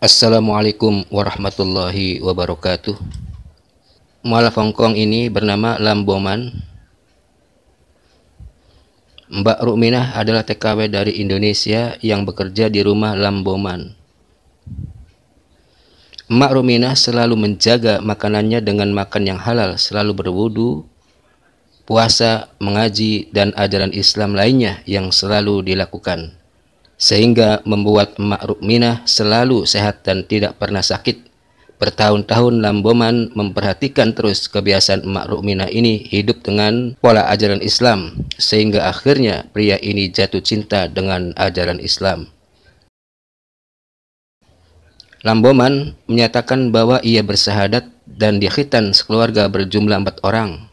Assalamualaikum warahmatullahi wabarakatuh. Mualaf Hongkong ini bernama Lamboman. Mbak Rukminah adalah TKW dari Indonesia yang bekerja di rumah Lamboman. Mbak Rukminah selalu menjaga makanannya dengan makan yang halal, selalu berwudu, puasa, mengaji, dan ajaran Islam lainnya yang selalu dilakukan sehingga membuat emak Rukminah selalu sehat dan tidak pernah sakit. Bertahun-tahun Lamboman memperhatikan terus kebiasaan emak Rukminah ini hidup dengan pola ajaran Islam sehingga akhirnya pria ini jatuh cinta dengan ajaran Islam. Lamboman menyatakan bahwa ia bersahadat dan dikhitan sekeluarga berjumlah empat orang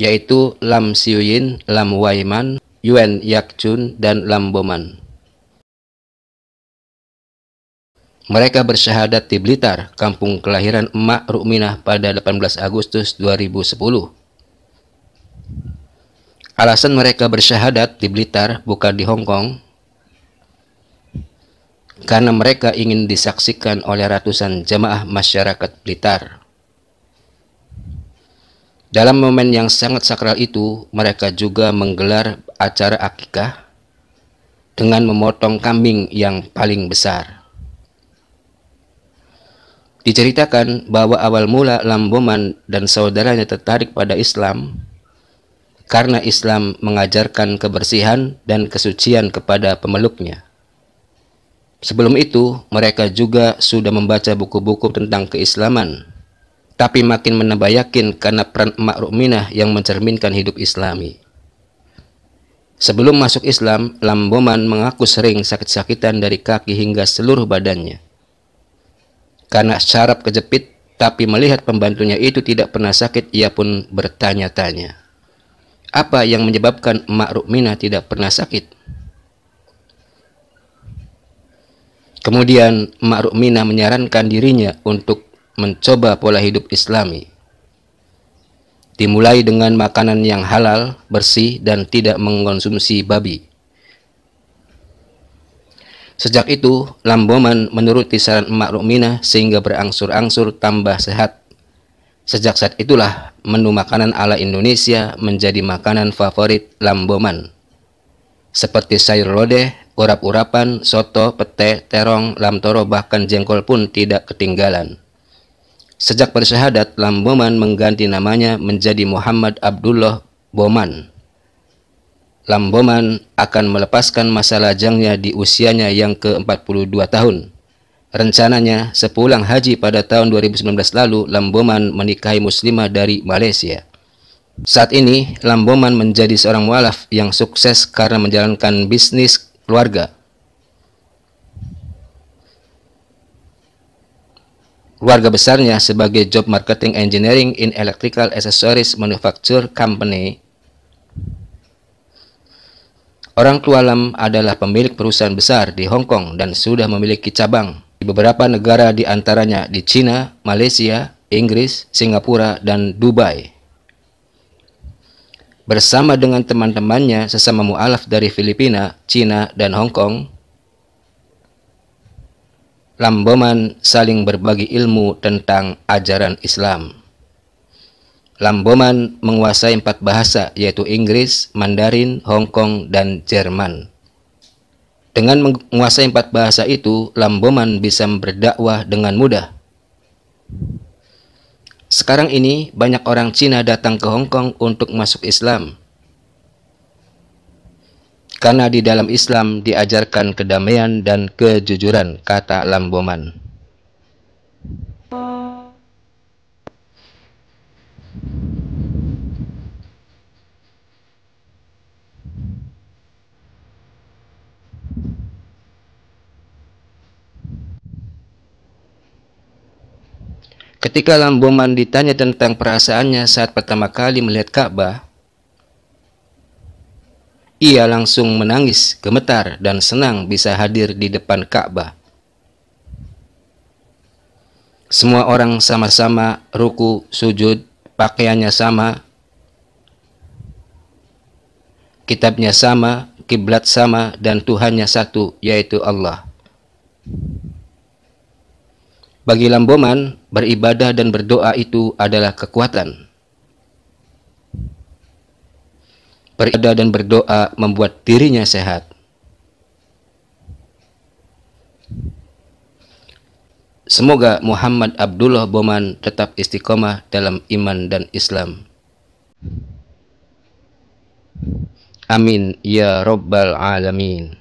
yaitu Lam Siuyin, Lam Waiman, Yuan Yakchun, dan Lamboman. Mereka bersyahadat di Blitar, kampung kelahiran Emak Rukminah pada 18 Agustus 2010. Alasan mereka bersyahadat di Blitar bukan di Hong Kong karena mereka ingin disaksikan oleh ratusan jemaah masyarakat Blitar. Dalam momen yang sangat sakral itu, mereka juga menggelar acara akikah dengan memotong kambing yang paling besar. Diceritakan bahwa awal mula Lamboman dan saudaranya tertarik pada Islam karena Islam mengajarkan kebersihan dan kesucian kepada pemeluknya. Sebelum itu, mereka juga sudah membaca buku-buku tentang keislaman tapi makin menambah yakin karena peran emak Rukminah yang mencerminkan hidup islami. Sebelum masuk Islam, Lamboman mengaku sering sakit-sakitan dari kaki hingga seluruh badannya. Karena syaraf kejepit, tapi melihat pembantunya itu tidak pernah sakit, ia pun bertanya-tanya. Apa yang menyebabkan emak Rukminah tidak pernah sakit? Kemudian Ma'ruk Mina menyarankan dirinya untuk mencoba pola hidup islami. Dimulai dengan makanan yang halal, bersih, dan tidak mengonsumsi babi. Sejak itu, Lamboman menuruti saran emak Rukmina sehingga berangsur-angsur tambah sehat. Sejak saat itulah menu makanan ala Indonesia menjadi makanan favorit Lamboman. Seperti sayur lodeh, urap-urapan, soto, pete, terong, lamtoro bahkan jengkol pun tidak ketinggalan. Sejak bersyahadat, Lamboman mengganti namanya menjadi Muhammad Abdullah Boman. Lamboman akan melepaskan masa lajangnya di usianya yang ke-42 tahun. Rencananya, sepulang haji pada tahun 2019 lalu, Lamboman menikahi muslimah dari Malaysia. Saat ini, Lamboman menjadi seorang mualaf yang sukses karena menjalankan bisnis keluarga. keluarga besarnya sebagai job marketing engineering in electrical accessories manufacture company. Orang tua Lam adalah pemilik perusahaan besar di Hong Kong dan sudah memiliki cabang di beberapa negara di antaranya di China, Malaysia, Inggris, Singapura, dan Dubai. Bersama dengan teman-temannya sesama mualaf dari Filipina, China, dan Hong Kong, Lamboman saling berbagi ilmu tentang ajaran Islam. Lamboman menguasai empat bahasa yaitu Inggris, Mandarin, Hong Kong, dan Jerman. Dengan menguasai empat bahasa itu, Lamboman bisa berdakwah dengan mudah. Sekarang ini banyak orang Cina datang ke Hong Kong untuk masuk Islam. Karena di dalam Islam diajarkan kedamaian dan kejujuran, kata Lamboman. Ketika Lamboman ditanya tentang perasaannya saat pertama kali melihat Ka'bah, ia langsung menangis, gemetar, dan senang bisa hadir di depan Ka'bah. Semua orang sama-sama ruku, sujud, pakaiannya sama, kitabnya sama, kiblat sama, dan Tuhannya satu, yaitu Allah. Bagi Lamboman, beribadah dan berdoa itu adalah kekuatan. beribadah dan berdoa membuat dirinya sehat. Semoga Muhammad Abdullah Boman tetap istiqomah dalam iman dan Islam. Amin ya Rabbal Alamin.